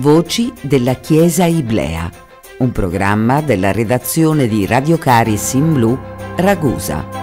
Voci della Chiesa Iblea, un programma della redazione di Radio Caris in Blu, Ragusa.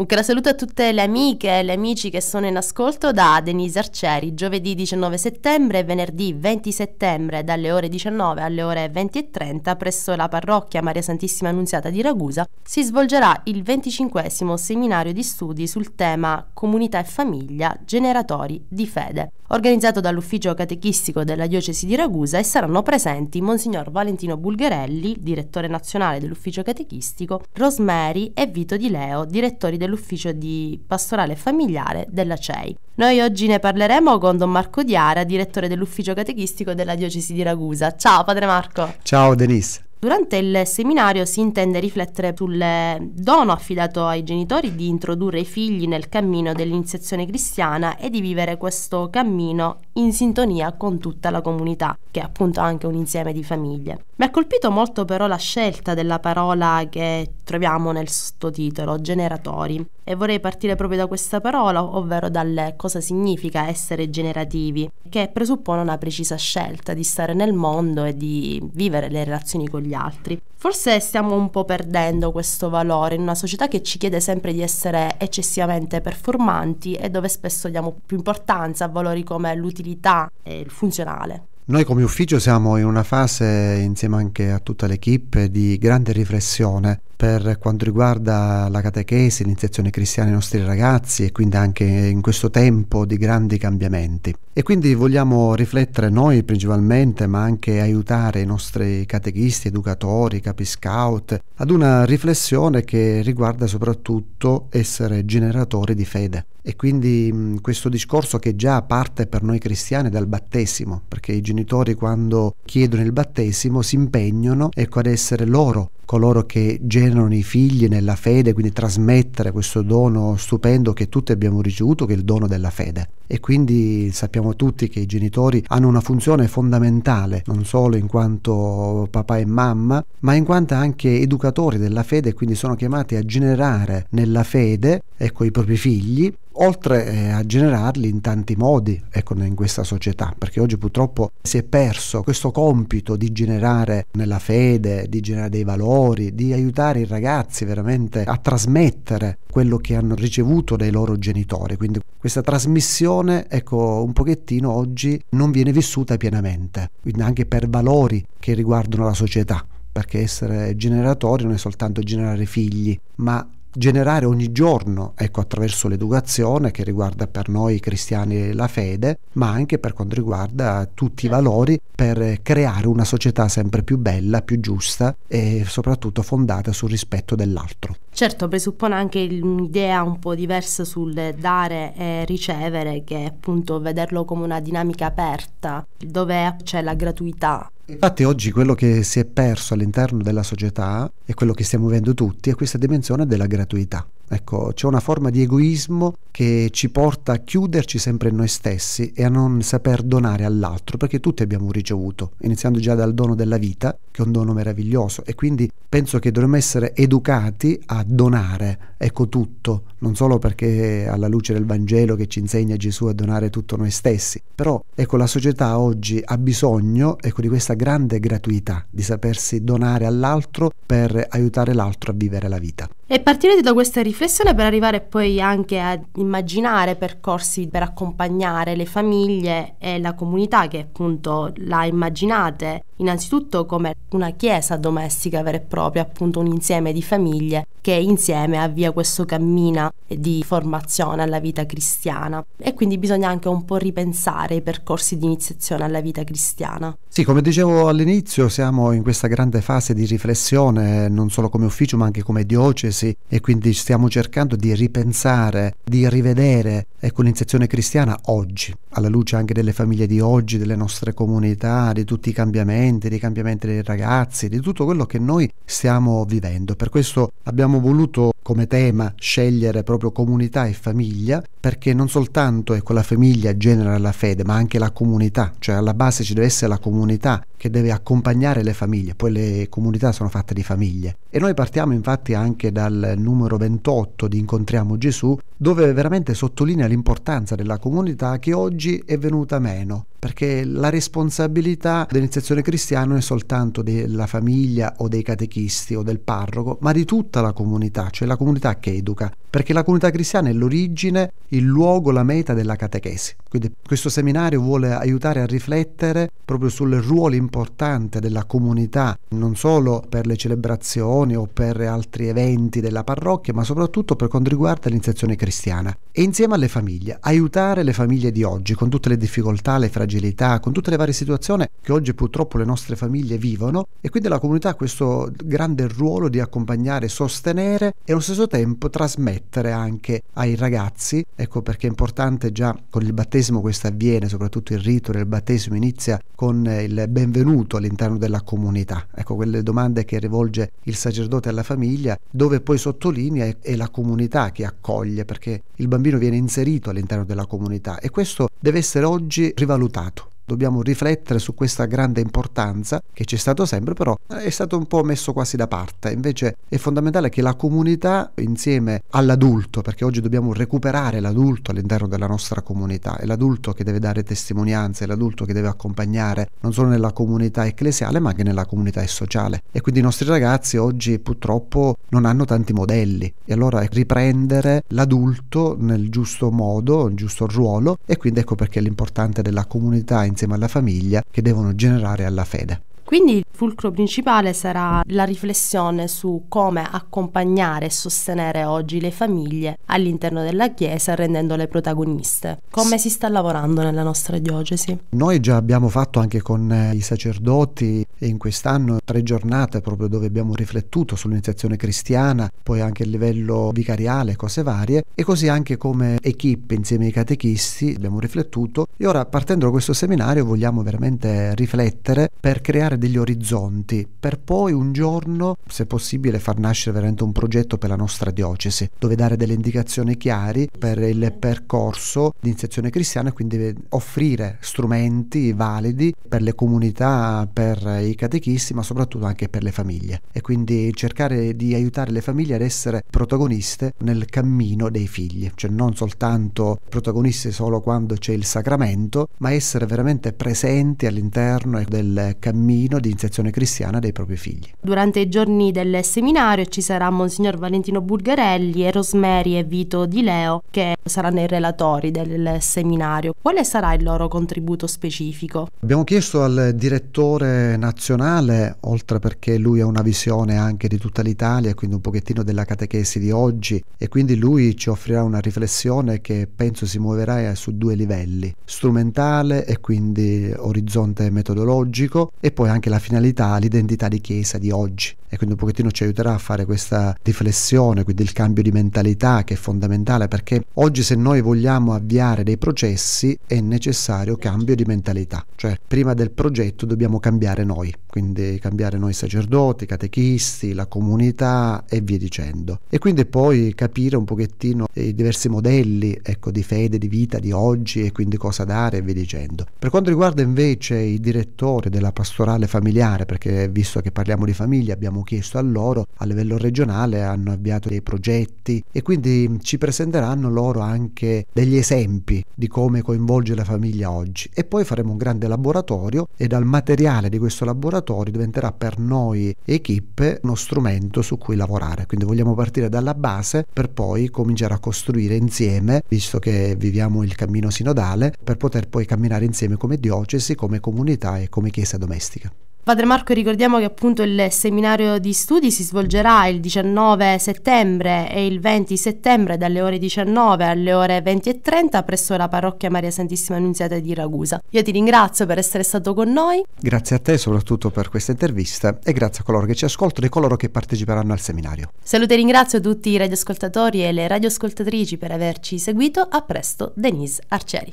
Un caro saluto a tutte le amiche e gli amici che sono in ascolto da Denise Arcieri, giovedì 19 settembre e venerdì 20 settembre dalle ore 19 alle ore 20.30 presso la parrocchia Maria Santissima Annunziata di Ragusa si svolgerà il 25 seminario di studi sul tema Comunità e famiglia, generatori di fede organizzato dall'ufficio catechistico della diocesi di Ragusa e saranno presenti Monsignor Valentino Bulgarelli, direttore nazionale dell'ufficio catechistico, Rosemary e Vito Di Leo, direttori dell'ufficio di pastorale familiare della CEI. Noi oggi ne parleremo con Don Marco Diara, direttore dell'ufficio catechistico della diocesi di Ragusa. Ciao Padre Marco! Ciao Denise! Durante il seminario si intende riflettere sul eh, dono affidato ai genitori di introdurre i figli nel cammino dell'iniziazione cristiana e di vivere questo cammino in sintonia con tutta la comunità, che è appunto anche un insieme di famiglie. Mi ha colpito molto però la scelta della parola che troviamo nel sottotitolo, generatori, e vorrei partire proprio da questa parola, ovvero dal cosa significa essere generativi, che presuppone una precisa scelta di stare nel mondo e di vivere le relazioni con gli degli altri. Forse stiamo un po' perdendo questo valore in una società che ci chiede sempre di essere eccessivamente performanti e dove spesso diamo più importanza a valori come l'utilità e il funzionale. Noi come ufficio siamo in una fase, insieme anche a tutta l'equipe, di grande riflessione per quanto riguarda la catechesi, l'iniziazione cristiana ai nostri ragazzi e quindi anche in questo tempo di grandi cambiamenti. E quindi vogliamo riflettere noi principalmente, ma anche aiutare i nostri catechisti, educatori, capi scout, ad una riflessione che riguarda soprattutto essere generatori di fede. E quindi mh, questo discorso che già parte per noi cristiani dal battesimo, perché i genitori quando chiedono il battesimo si impegnano ecco, ad essere loro coloro che generano i figli nella fede, quindi trasmettere questo dono stupendo che tutti abbiamo ricevuto, che è il dono della fede. E quindi sappiamo tutti che i genitori hanno una funzione fondamentale, non solo in quanto papà e mamma, ma in quanto anche educatori della fede, quindi sono chiamati a generare nella fede, ecco, i propri figli oltre eh, a generarli in tanti modi ecco, in questa società, perché oggi purtroppo si è perso questo compito di generare nella fede, di generare dei valori, di aiutare i ragazzi veramente a trasmettere quello che hanno ricevuto dai loro genitori. Quindi questa trasmissione, ecco, un pochettino oggi non viene vissuta pienamente, quindi anche per valori che riguardano la società perché essere generatori non è soltanto generare figli, ma generare ogni giorno, ecco, attraverso l'educazione che riguarda per noi cristiani la fede, ma anche per quanto riguarda tutti i certo. valori per creare una società sempre più bella, più giusta e soprattutto fondata sul rispetto dell'altro. Certo, presuppone anche un'idea un po' diversa sul dare e ricevere, che è appunto vederlo come una dinamica aperta, dove c'è la gratuità Infatti oggi quello che si è perso all'interno della società e quello che stiamo vivendo tutti è questa dimensione della gratuità. Ecco, c'è una forma di egoismo che ci porta a chiuderci sempre in noi stessi e a non saper donare all'altro, perché tutti abbiamo ricevuto, iniziando già dal dono della vita, che è un dono meraviglioso, e quindi penso che dovremmo essere educati a donare, ecco tutto, non solo perché alla luce del Vangelo che ci insegna Gesù a donare tutto noi stessi, però ecco la società oggi ha bisogno ecco, di questa grande gratuità, di sapersi donare all'altro per aiutare l'altro a vivere la vita. E partirete da questa riflessione per arrivare poi anche a immaginare percorsi per accompagnare le famiglie e la comunità che appunto la immaginate innanzitutto come una chiesa domestica vera e propria, appunto un insieme di famiglie che insieme avvia questo cammino di formazione alla vita cristiana e quindi bisogna anche un po' ripensare i percorsi di iniziazione alla vita cristiana. Sì, come dicevo all'inizio siamo in questa grande fase di riflessione non solo come ufficio ma anche come diocesi diversi e quindi stiamo cercando di ripensare, di rivedere ecco, eh, l'iniziazione cristiana oggi, alla luce anche delle famiglie di oggi, delle nostre comunità, di tutti i cambiamenti, dei cambiamenti dei ragazzi, di tutto quello che noi stiamo vivendo. Per questo abbiamo voluto come tema scegliere proprio comunità e famiglia, perché non soltanto è ecco, quella famiglia genera la fede, ma anche la comunità, cioè alla base ci deve essere la comunità che deve accompagnare le famiglie, poi le comunità sono fatte di famiglie. E noi partiamo infatti anche dal numero 28 di Incontriamo Gesù, dove veramente sottolinea l'importanza della comunità che oggi è venuta meno, perché la responsabilità dell'iniziazione cristiana non è soltanto della famiglia o dei catechisti o del parroco, ma di tutta la comunità, cioè la comunità che educa, perché la comunità cristiana è l'origine, il luogo, la meta della catechesi. Quindi questo seminario vuole aiutare a riflettere proprio sul ruolo importante della comunità, non solo per le celebrazioni o per altri eventi della parrocchia, ma soprattutto per quanto riguarda l'iniziazione cristiana cristiana. E insieme alle famiglie, aiutare le famiglie di oggi con tutte le difficoltà, le fragilità, con tutte le varie situazioni che oggi purtroppo le nostre famiglie vivono e quindi la comunità ha questo grande ruolo di accompagnare, sostenere e allo stesso tempo trasmettere anche ai ragazzi, ecco perché è importante già con il battesimo questo avviene, soprattutto il rito del battesimo inizia con il benvenuto all'interno della comunità, ecco quelle domande che rivolge il sacerdote alla famiglia dove poi sottolinea è la comunità che accoglie perché il bambino bambino viene inserito all'interno della comunità e questo deve essere oggi rivalutato dobbiamo riflettere su questa grande importanza che c'è stato sempre, però è stato un po' messo quasi da parte. Invece è fondamentale che la comunità insieme all'adulto, perché oggi dobbiamo recuperare l'adulto all'interno della nostra comunità, è l'adulto che deve dare testimonianze, è l'adulto che deve accompagnare non solo nella comunità ecclesiale, ma anche nella comunità sociale. E quindi i nostri ragazzi oggi purtroppo non hanno tanti modelli e allora riprendere l'adulto nel giusto modo, nel giusto ruolo e quindi ecco perché l'importante della comunità insieme insieme alla famiglia che devono generare alla fede. Quindi il fulcro principale sarà la riflessione su come accompagnare e sostenere oggi le famiglie all'interno della Chiesa rendendole protagoniste. Come si sta lavorando nella nostra diocesi? Noi già abbiamo fatto anche con eh, i sacerdoti in quest'anno tre giornate proprio dove abbiamo riflettuto sull'iniziazione cristiana, poi anche a livello vicariale, cose varie e così anche come equip insieme ai catechisti abbiamo riflettuto e ora partendo da questo seminario vogliamo veramente riflettere per creare degli orizzonti per poi un giorno, se possibile, far nascere veramente un progetto per la nostra diocesi, dove dare delle indicazioni chiari per il percorso di iniziazione cristiana, quindi offrire strumenti validi per le comunità, per i catechisti, ma soprattutto anche per le famiglie. E quindi cercare di aiutare le famiglie ad essere protagoniste nel cammino dei figli, cioè non soltanto protagoniste solo quando c'è il sacramento, ma essere veramente presenti all'interno del cammino bambino di iniziazione cristiana dei propri figli. Durante i giorni del seminario ci sarà Monsignor Valentino Burgarelli e Rosmeri e Vito Di Leo che saranno i relatori del seminario. Quale sarà il loro contributo specifico? Abbiamo chiesto al direttore nazionale, oltre perché lui ha una visione anche di tutta l'Italia, quindi un pochettino della catechesi di oggi e quindi lui ci offrirà una riflessione che penso si muoverà eh, su due livelli, strumentale e quindi orizzonte metodologico e poi anche anche la finalità, l'identità di Chiesa di oggi e quindi un pochettino ci aiuterà a fare questa riflessione, quindi il cambio di mentalità che è fondamentale perché oggi se noi vogliamo avviare dei processi è necessario cambio di mentalità, cioè prima del progetto dobbiamo cambiare noi, quindi cambiare noi sacerdoti, catechisti, la comunità e via dicendo. E quindi poi capire un pochettino i diversi modelli ecco, di fede, di vita di oggi e quindi cosa dare e via dicendo. Per quanto riguarda invece i direttori della pastorale familiare, perché visto che parliamo di famiglia abbiamo abbiamo chiesto a loro, a livello regionale hanno avviato dei progetti e quindi ci presenteranno loro anche degli esempi di come coinvolgere la famiglia oggi. E poi faremo un grande laboratorio e dal materiale di questo laboratorio diventerà per noi equip uno strumento su cui lavorare. Quindi vogliamo partire dalla base per poi cominciare a costruire insieme, visto che viviamo il cammino sinodale, per poter poi camminare insieme come diocesi, come comunità e come chiesa domestica. Padre Marco, ricordiamo che appunto il seminario di studi si svolgerà il 19 settembre e il 20 settembre dalle ore 19 alle ore 20.30 presso la parrocchia Maria Santissima Annunziata di Ragusa. Io ti ringrazio per essere stato con noi. Grazie a te soprattutto per questa intervista e grazie a coloro che ci ascoltano e coloro che parteciperanno al seminario. Saluto e ringrazio tutti i radioascoltatori e le radioascoltatrici per averci seguito. A presto, Denise Arcieri.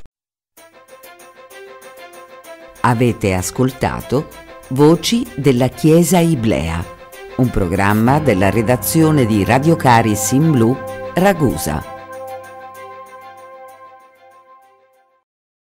Avete ascoltato Voci della Chiesa Iblea, un programma della redazione di Radio Caris in Blu, Ragusa.